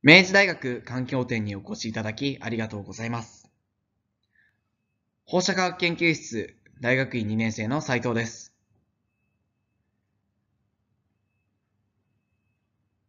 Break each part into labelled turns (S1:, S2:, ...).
S1: 明治大学環境展にお越しいただきありがとうございます。放射科学研究室大学院2年生の斉藤です。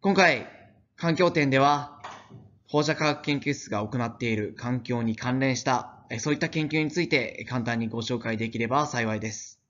S1: 今回、環境展では放射科学研究室が行っている環境に関連した、そういった研究について簡単にご紹介できれば幸いです。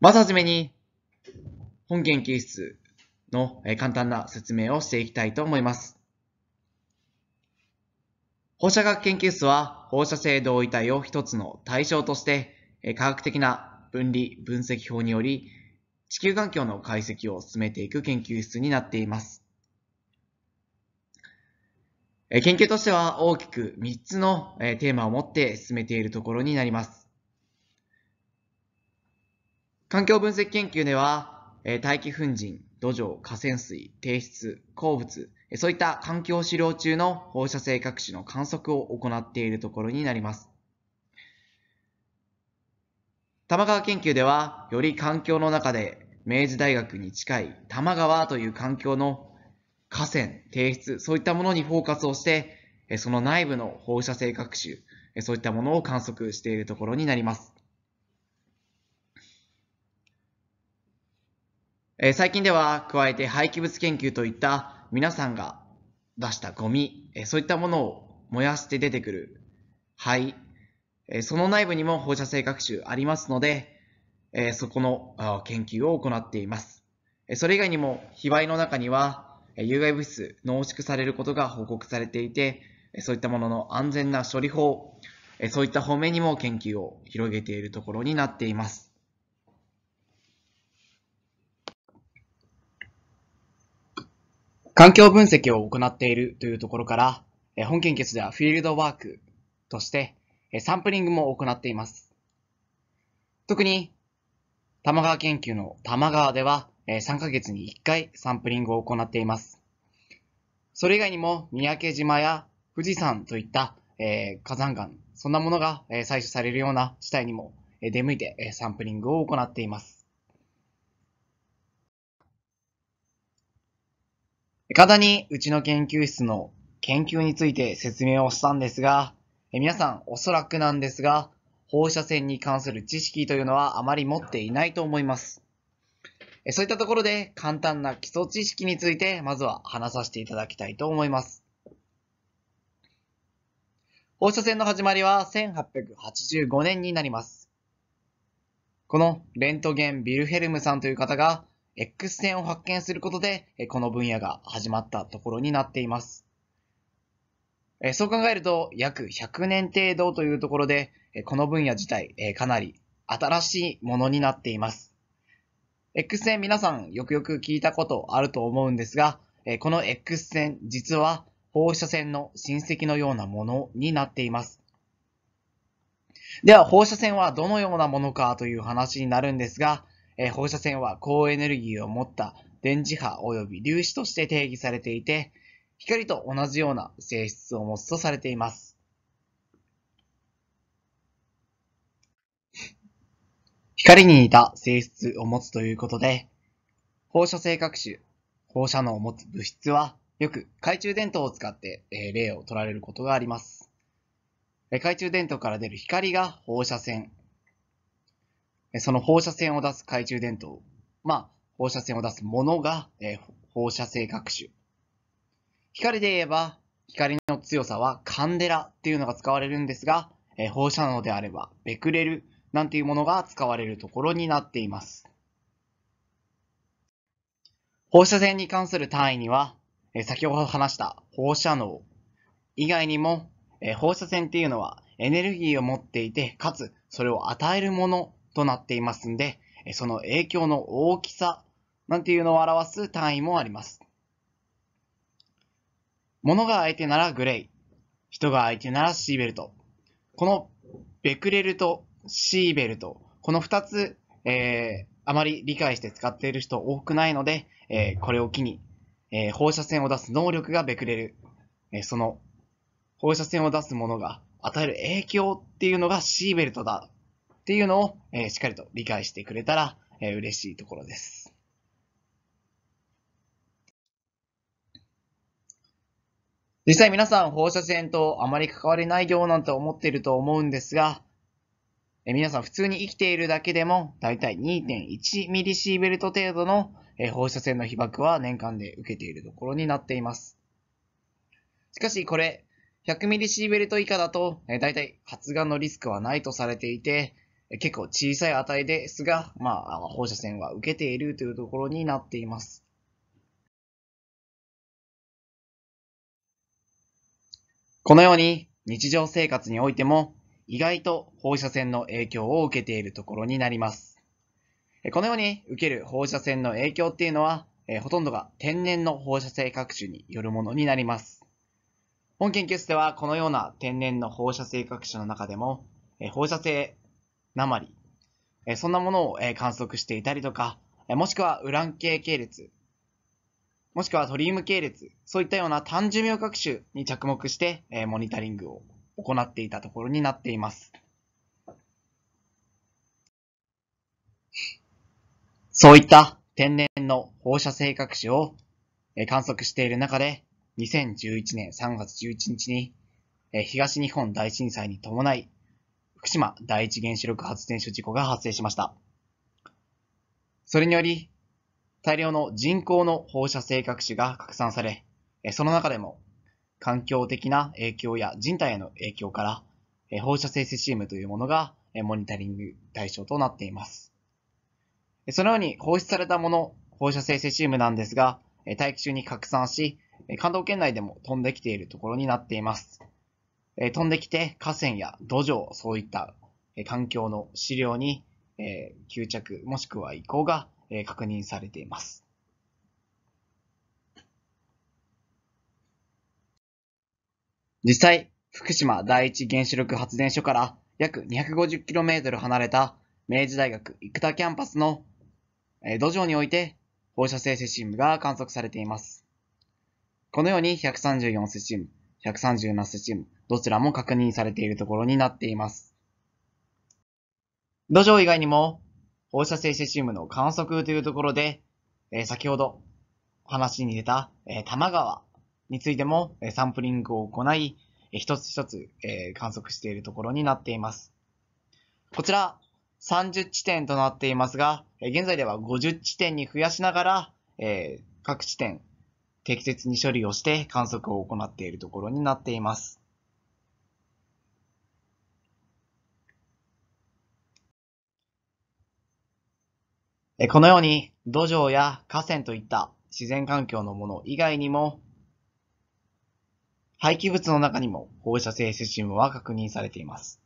S1: まずはじめに、本研究室の簡単な説明をしていきたいと思います。放射学研究室は放射性同位体を一つの対象として科学的な分離分析法により地球環境の解析を進めていく研究室になっています。研究としては大きく3つのテーマを持って進めているところになります。環境分析研究では大気粉塵、土壌、河川水、低質、鉱物、そういった環境資料中の放射性各種の観測を行っているところになります。玉川研究では、より環境の中で明治大学に近い玉川という環境の河川、提出、そういったものにフォーカスをして、その内部の放射性各種、そういったものを観測しているところになります。えー、最近では加えて廃棄物研究といった皆さんが出したゴミ、えー、そういったものを燃やして出てくる灰、えー、その内部にも放射性学習ありますので、えそこの研究を行っています。それ以外にも非売の中には有害物質濃縮されることが報告されていて、そういったものの安全な処理法、そういった方面にも研究を広げているところになっています。環境分析を行っているというところから、え本研究室ではフィールドワークとして、えサンプリングも行っています。特に、玉川研究の玉川では、え3ヶ月に1回サンプリングを行っています。それ以外にも、三宅島や富士山といった、え火山岩、そんなものが、え採取されるような地帯にも、え出向いて、えサンプリングを行っています。簡単にうちの研究室の研究について説明をしたんですが、皆さんおそらくなんですが、放射線に関する知識というのはあまり持っていないと思います。そういったところで簡単な基礎知識についてまずは話させていただきたいと思います。放射線の始まりは1885年になります。このレントゲン・ビルヘルムさんという方が X 線を発見することで、この分野が始まったところになっています。そう考えると、約100年程度というところで、この分野自体、かなり新しいものになっています。X 線皆さんよくよく聞いたことあると思うんですが、この X 線実は放射線の親戚のようなものになっています。では放射線はどのようなものかという話になるんですが、え放射線は高エネルギーを持った電磁波及び粒子として定義されていて、光と同じような性質を持つとされています。光に似た性質を持つということで、放射性各種、放射能を持つ物質は、よく懐中電灯を使って、え例を取られることがあります。え懐中電灯から出る光が放射線、その放射線を出す懐中電灯、まあ、放射線を出すものが、え放射性学習。光で言えば、光の強さはカンデラっていうのが使われるんですが、え放射能であればベクレルなんていうものが使われるところになっています。放射線に関する単位には、え先ほど話した放射能以外にも、え放射線っていうのはエネルギーを持っていて、かつそれを与えるものとなっていますんで、その影響の大きさなんていうのを表す単位もあります。物が相手ならグレイ、人が相手ならシーベルト。このベクレルとシーベルト、この二つ、えー、あまり理解して使っている人多くないので、えー、これを機に、えー、放射線を出す能力がベクレル、えその放射線を出すものが与える影響っていうのがシーベルトだっていうのを、えー、しっかりと理解してくれたら、えー、嬉しいところです。実際皆さん放射線とあまり関わりないよなんて思っていると思うんですが、え皆さん普通に生きているだけでも大体2.1ミリシーベルト程度の、え放射線の被曝は年間で受けているところになっています。しかしこれ、100ミリシーベルト以下だと、えー、大体発がんのリスクはないとされていて、結構小さい値ですが、まあ、放射線は受けているというところになっています。このように日常生活においても意外と放射線の影響を受けているところになります。このように受ける放射線の影響っていうのは、ほとんどが天然の放射性各種によるものになります。本研究室ではこのような天然の放射性各種の中でも、放射性鉛、えそんなものを、え観測していたりとか、えもしくはウラン系系列、もしくはトリウム系列、そういったような単寿命学習に着目して、えモニタリングを行っていたところになっています。そういった天然の放射性核種を観測している中で、2011年3月11日に東日本大震災に伴い福島第一原子力発電所事故が発生しました。それにより、大量の人工の放射性核種が拡散され、その中でも環境的な影響や人体への影響から、放射性セシウムというものがモニタリング対象となっています。そのように放出されたもの、放射性セシウムなんですが、大気中に拡散し、関東圏内でも飛んできているところになっています。え飛んできて河川や土壌、そういった、え環境の資料に、え吸着もしくは移行が、え確認されています。実際、福島第一原子力発電所から約 250km 離れた明治大学生田キャンパスの土壌において放射性セシウムが観測されています。このように134セシウム、137セシウム、どちらも確認されているところになっています。土壌以外にも、放射性セシウムの観測というところで、え先ほど話に出た、え多摩川についても、えサンプリングを行い、え一つ一つ、え観測しているところになっています。こちら、30地点となっていますが、え現在では50地点に増やしながら、え各地点、適切に処理をして観測を行っているところになっています。このように土壌や河川といった自然環境のもの以外にも、廃棄物の中にも放射性セシウムは確認されています。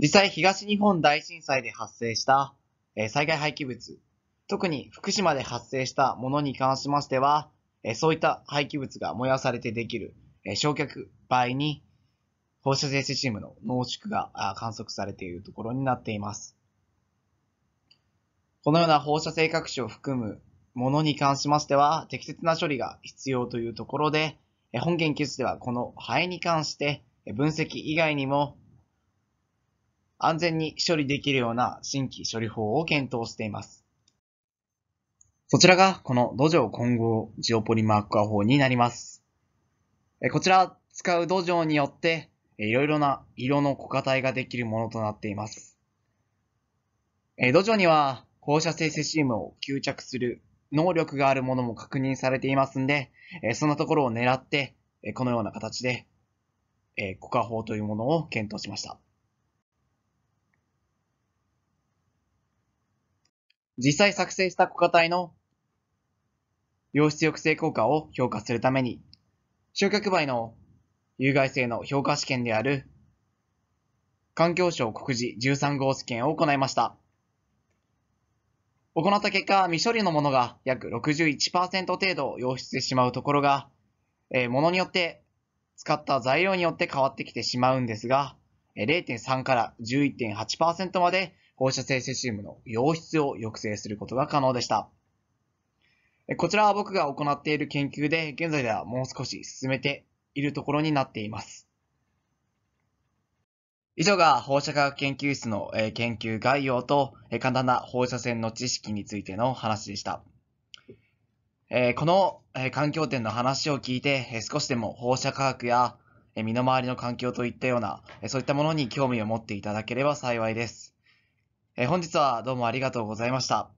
S1: 実際東日本大震災で発生した災害廃棄物、特に福島で発生したものに関しましては、そういった廃棄物が燃やされてできる焼却合に放射性セシウムの濃縮が観測されているところになっています。このような放射性核子を含むものに関しましては、適切な処理が必要というところで、本研究室ではこの肺に関して分析以外にも安全に処理できるような新規処理法を検討しています。そちらがこの土壌混合ジオポリマーク化法になります。こちら使う土壌によっていろいろな色の固化体ができるものとなっています。土壌には放射性セシウムを吸着する能力があるものも確認されていますんで、えそんなところを狙って、えこのような形で、えコカ法というものを検討しました。実際作成したコカ体の溶質抑制効果を評価するために、焼却灰の有害性の評価試験である環境省告示13号試験を行いました。行った結果、未処理のものが約61%程度溶出してしまうところが、えー、ものによって使った材料によって変わってきてしまうんですが、0.3から11.8%まで放射性セシウムの溶出を抑制することが可能でした。こちらは僕が行っている研究で、現在ではもう少し進めているところになっています。以上が放射科学研究室の、研究概要と、簡単な放射線の知識についての話でした。この、環境点の話を聞いて、少しでも放射科学や、身の回りの環境といったような、そういったものに興味を持っていただければ幸いです。本日はどうもありがとうございました。